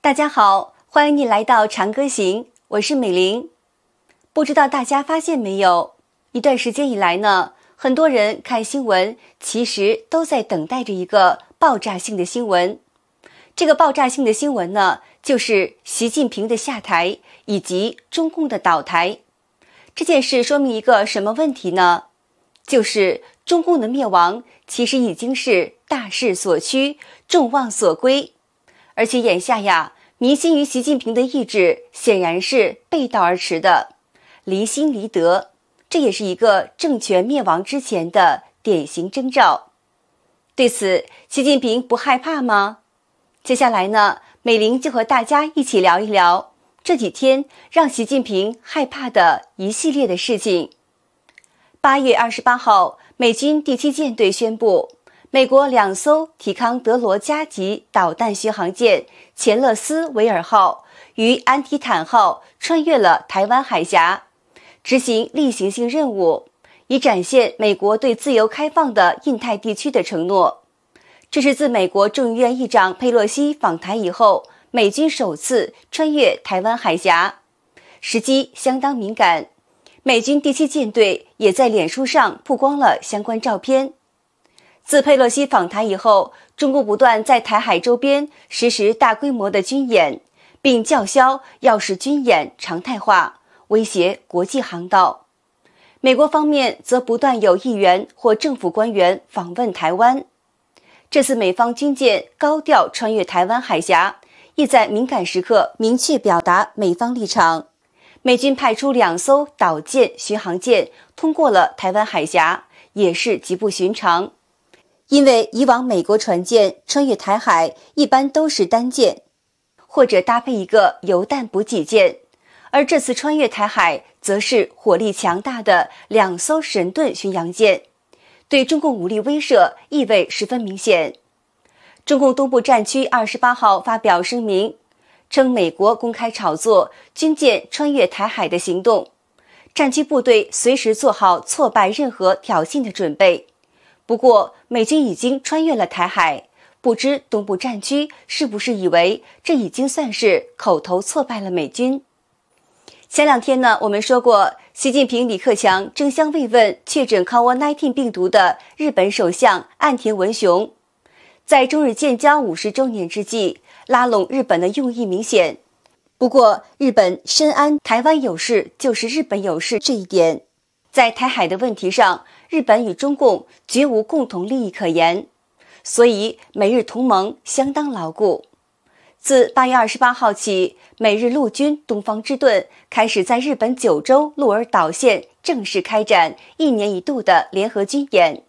大家好，欢迎你来到《长歌行》，我是美玲。不知道大家发现没有，一段时间以来呢，很多人看新闻，其实都在等待着一个爆炸性的新闻。这个爆炸性的新闻呢，就是习近平的下台以及中共的倒台。这件事说明一个什么问题呢？就是中共的灭亡，其实已经是大势所趋，众望所归。而且眼下呀，民心与习近平的意志，显然是背道而驰的，离心离德，这也是一个政权灭亡之前的典型征兆。对此，习近平不害怕吗？接下来呢，美玲就和大家一起聊一聊这几天让习近平害怕的一系列的事情。八月二十八号，美军第七舰队宣布。美国两艘提康德罗加级导弹巡航舰“钱勒斯维尔号”与“安提坦号”穿越了台湾海峡，执行例行性任务，以展现美国对自由开放的印太地区的承诺。这是自美国众议院议长佩洛西访台以后，美军首次穿越台湾海峡，时机相当敏感。美军第七舰队也在脸书上曝光了相关照片。自佩洛西访台以后，中国不断在台海周边实施大规模的军演，并叫嚣要使军演常态化，威胁国际航道。美国方面则不断有议员或政府官员访问台湾。这次美方军舰高调穿越台湾海峡，意在敏感时刻明确表达美方立场。美军派出两艘导舰巡航舰通过了台湾海峡，也是极不寻常。因为以往美国船舰穿越台海一般都是单舰，或者搭配一个油弹补给舰，而这次穿越台海则是火力强大的两艘神盾巡洋舰，对中共武力威慑意味十分明显。中共东部战区二十八号发表声明，称美国公开炒作军舰穿越台海的行动，战区部队随时做好挫败任何挑衅的准备。不过，美军已经穿越了台海，不知东部战区是不是以为这已经算是口头挫败了美军？前两天呢，我们说过，习近平、李克强争相慰问确诊 COVID-19 病毒的日本首相岸田文雄，在中日建交五十周年之际拉拢日本的用意明显。不过，日本深谙台湾有事就是日本有事这一点。在台海的问题上，日本与中共绝无共同利益可言，所以美日同盟相当牢固。自八月二十八号起，美日陆军“东方之盾”开始在日本九州鹿儿岛县正式开展一年一度的联合军演，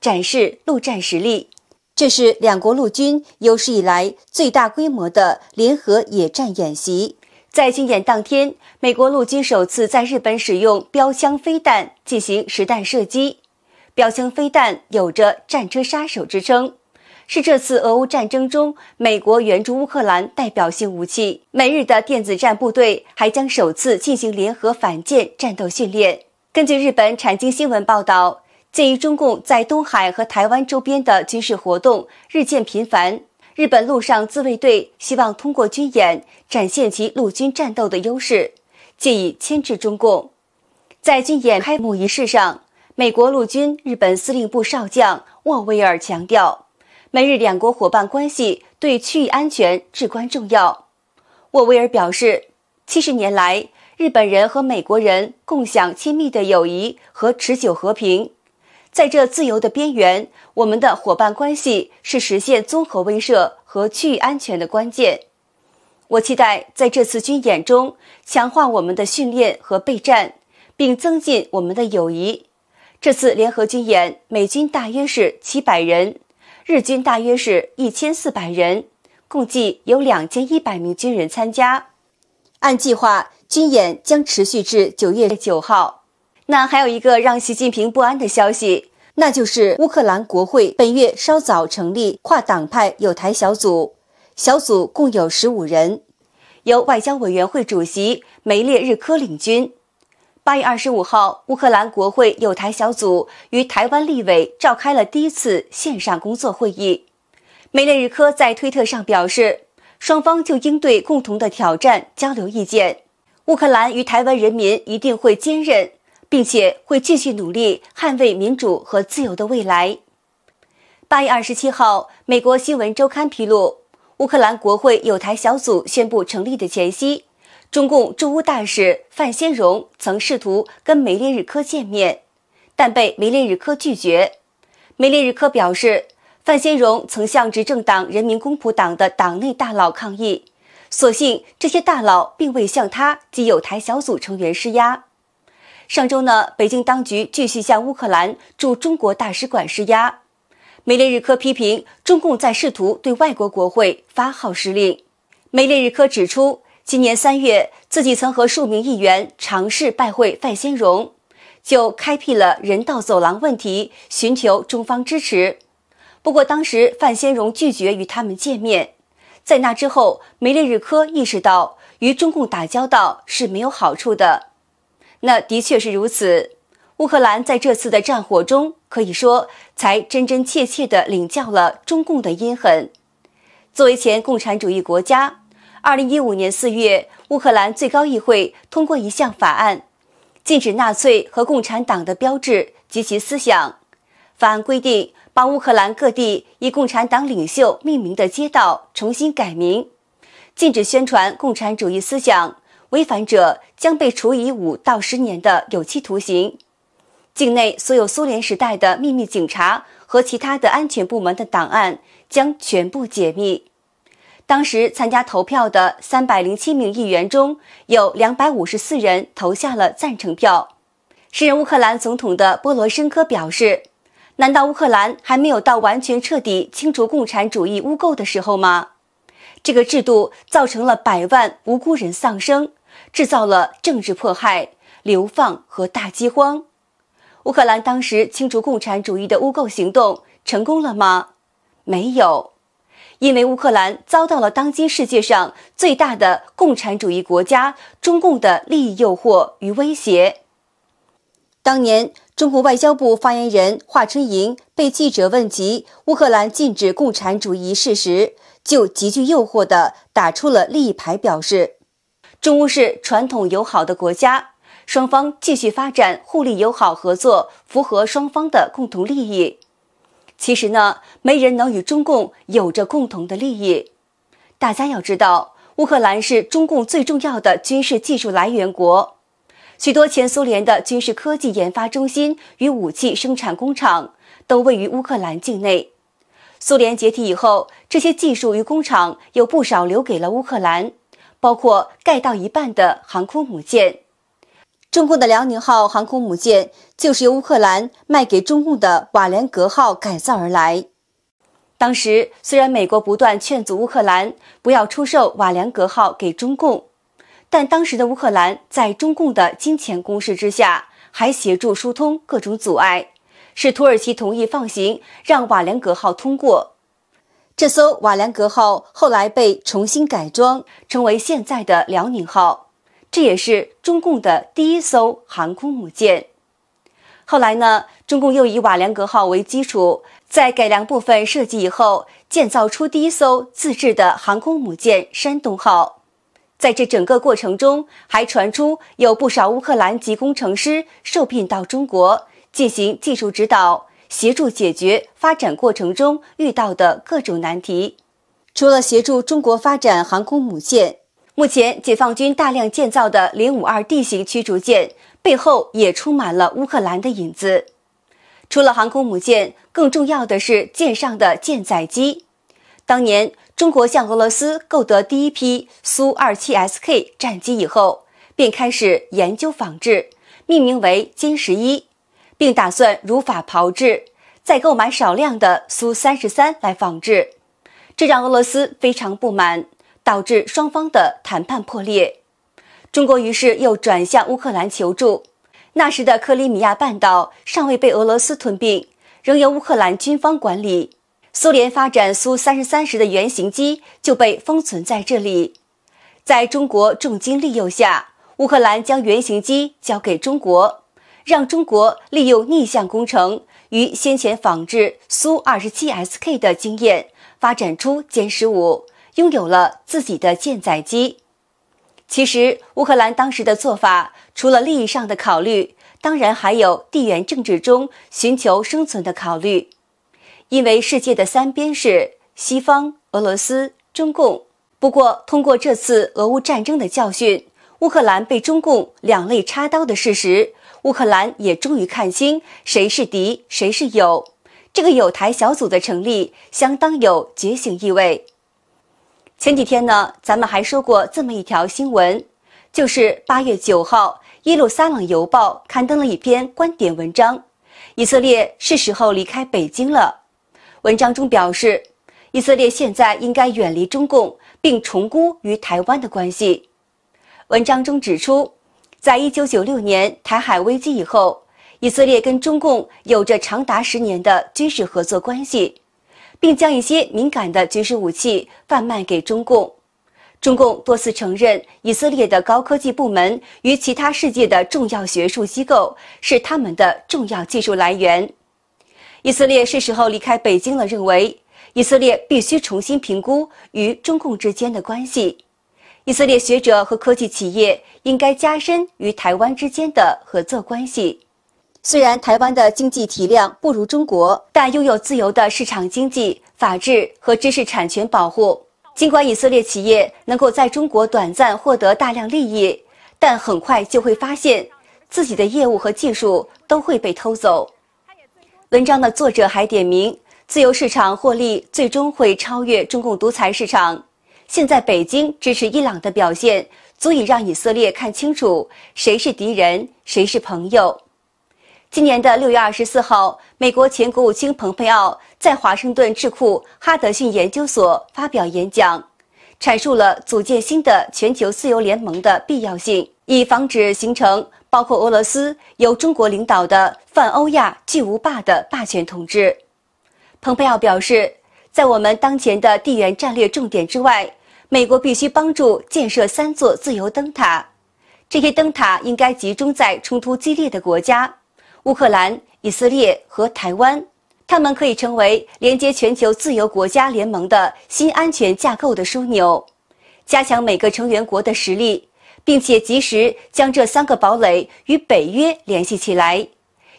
展示陆战实力。这是两国陆军有史以来最大规模的联合野战演习。在军演当天，美国陆军首次在日本使用标枪飞弹进行实弹射击。标枪飞弹有着“战车杀手”之称，是这次俄乌战争中美国援助乌克兰代表性武器。美日的电子战部队还将首次进行联合反舰战斗训练。根据日本产经新闻报道，鉴于中共在东海和台湾周边的军事活动日渐频繁。日本陆上自卫队希望通过军演展现其陆军战斗的优势，借以牵制中共。在军演开幕仪式上，美国陆军日本司令部少将沃威尔强调，美日两国伙伴关系对区域安全至关重要。沃威尔表示，七十年来，日本人和美国人共享亲密的友谊和持久和平。在这自由的边缘，我们的伙伴关系是实现综合威慑和区域安全的关键。我期待在这次军演中强化我们的训练和备战，并增进我们的友谊。这次联合军演，美军大约是七百人，日军大约是一千四百人，共计有两千一百名军人参加。按计划，军演将持续至九月九号。那还有一个让习近平不安的消息。那就是乌克兰国会本月稍早成立跨党派友台小组，小组共有十五人，由外交委员会主席梅列日科领军。八月二十五号，乌克兰国会友台小组与台湾立委召开了第一次线上工作会议。梅列日科在推特上表示，双方就应对共同的挑战交流意见，乌克兰与台湾人民一定会坚韧。并且会继续努力捍卫民主和自由的未来。八月二十七号，美国新闻周刊披露，乌克兰国会有台小组宣布成立的前夕，中共驻乌大使范先荣曾试图跟梅列日科见面，但被梅列日科拒绝。梅列日科表示，范先荣曾向执政党人民公仆党的党内大佬抗议，所幸这些大佬并未向他及有台小组成员施压。上周呢，北京当局继续向乌克兰驻中国大使馆施压。梅列日科批评中共在试图对外国国会发号施令。梅列日科指出，今年三月自己曾和数名议员尝试拜会范先荣，就开辟了人道走廊问题寻求中方支持。不过当时范先荣拒绝与他们见面。在那之后，梅列日科意识到与中共打交道是没有好处的。那的确是如此。乌克兰在这次的战火中，可以说才真真切切地领教了中共的阴狠。作为前共产主义国家，二零一五年四月，乌克兰最高议会通过一项法案，禁止纳粹和共产党的标志及其思想。法案规定，把乌克兰各地以共产党领袖命名的街道重新改名，禁止宣传共产主义思想。违反者将被处以五到十年的有期徒刑。境内所有苏联时代的秘密警察和其他的安全部门的档案将全部解密。当时参加投票的三百零七名议员中有两百五十四人投下了赞成票。时任乌克兰总统的波罗申科表示：“难道乌克兰还没有到完全彻底清除共产主义污垢的时候吗？”这个制度造成了百万无辜人丧生。制造了政治迫害、流放和大饥荒。乌克兰当时清除共产主义的污垢行动成功了吗？没有，因为乌克兰遭到了当今世界上最大的共产主义国家中共的利益诱惑与威胁。当年，中国外交部发言人华春莹被记者问及乌克兰禁止共产主义一事时，就极具诱惑地打出了利益牌，表示。中乌是传统友好的国家，双方继续发展互利友好合作，符合双方的共同利益。其实呢，没人能与中共有着共同的利益。大家要知道，乌克兰是中共最重要的军事技术来源国，许多前苏联的军事科技研发中心与武器生产工厂都位于乌克兰境内。苏联解体以后，这些技术与工厂有不少留给了乌克兰。包括盖到一半的航空母舰，中共的辽宁号航空母舰就是由乌克兰卖给中共的瓦良格号改造而来。当时虽然美国不断劝阻乌克兰不要出售瓦良格号给中共，但当时的乌克兰在中共的金钱攻势之下，还协助疏通各种阻碍，使土耳其同意放行，让瓦良格号通过。这艘瓦良格号后来被重新改装，成为现在的辽宁号，这也是中共的第一艘航空母舰。后来呢，中共又以瓦良格号为基础，在改良部分设计以后，建造出第一艘自制的航空母舰山东号。在这整个过程中，还传出有不少乌克兰籍工程师受聘到中国进行技术指导。协助解决发展过程中遇到的各种难题。除了协助中国发展航空母舰，目前解放军大量建造的零五二 D 型驱逐舰背后也充满了乌克兰的影子。除了航空母舰，更重要的是舰上的舰载机。当年中国向俄罗斯购得第一批苏二七 SK 战机以后，便开始研究仿制，命名为歼十一。并打算如法炮制，再购买少量的苏三十三来仿制，这让俄罗斯非常不满，导致双方的谈判破裂。中国于是又转向乌克兰求助。那时的克里米亚半岛尚未被俄罗斯吞并，仍由乌克兰军方管理。苏联发展苏三十三时的原型机就被封存在这里。在中国重金利诱下，乌克兰将原型机交给中国。让中国利用逆向工程与先前仿制苏 -27SK 的经验，发展出歼十五，拥有了自己的舰载机。其实，乌克兰当时的做法，除了利益上的考虑，当然还有地缘政治中寻求生存的考虑。因为世界的三边是西方、俄罗斯、中共。不过，通过这次俄乌战争的教训。乌克兰被中共两肋插刀的事实，乌克兰也终于看清谁是敌谁是友。这个友台小组的成立相当有觉醒意味。前几天呢，咱们还说过这么一条新闻，就是八月九号，《耶路撒冷邮报》刊登了一篇观点文章，以色列是时候离开北京了。文章中表示，以色列现在应该远离中共，并重估与台湾的关系。文章中指出，在1996年台海危机以后，以色列跟中共有着长达十年的军事合作关系，并将一些敏感的军事武器贩卖给中共。中共多次承认，以色列的高科技部门与其他世界的重要学术机构是他们的重要技术来源。以色列是时候离开北京了，认为以色列必须重新评估与中共之间的关系。以色列学者和科技企业应该加深与台湾之间的合作关系。虽然台湾的经济体量不如中国，但拥有自由的市场经济、法治和知识产权保护。尽管以色列企业能够在中国短暂获得大量利益，但很快就会发现，自己的业务和技术都会被偷走。文章的作者还点明，自由市场获利最终会超越中共独裁市场。现在北京支持伊朗的表现，足以让以色列看清楚谁是敌人，谁是朋友。今年的六月二十四号，美国前国务卿蓬佩奥在华盛顿智库哈德逊研究所发表演讲，阐述了组建新的全球自由联盟的必要性，以防止形成包括俄罗斯由中国领导的泛欧亚巨无霸的霸权统治。蓬佩奥表示，在我们当前的地缘战略重点之外，美国必须帮助建设三座自由灯塔，这些灯塔应该集中在冲突激烈的国家——乌克兰、以色列和台湾。它们可以成为连接全球自由国家联盟的新安全架构的枢纽，加强每个成员国的实力，并且及时将这三个堡垒与北约联系起来，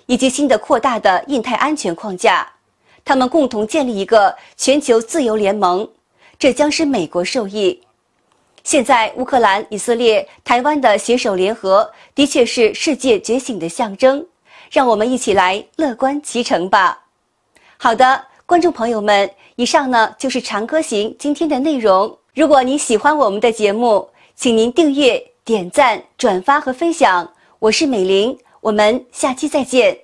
以及新的扩大的印太安全框架。他们共同建立一个全球自由联盟。这将是美国受益。现在，乌克兰、以色列、台湾的携手联合，的确是世界觉醒的象征。让我们一起来乐观其成吧。好的，观众朋友们，以上呢就是《长歌行》今天的内容。如果您喜欢我们的节目，请您订阅、点赞、转发和分享。我是美玲，我们下期再见。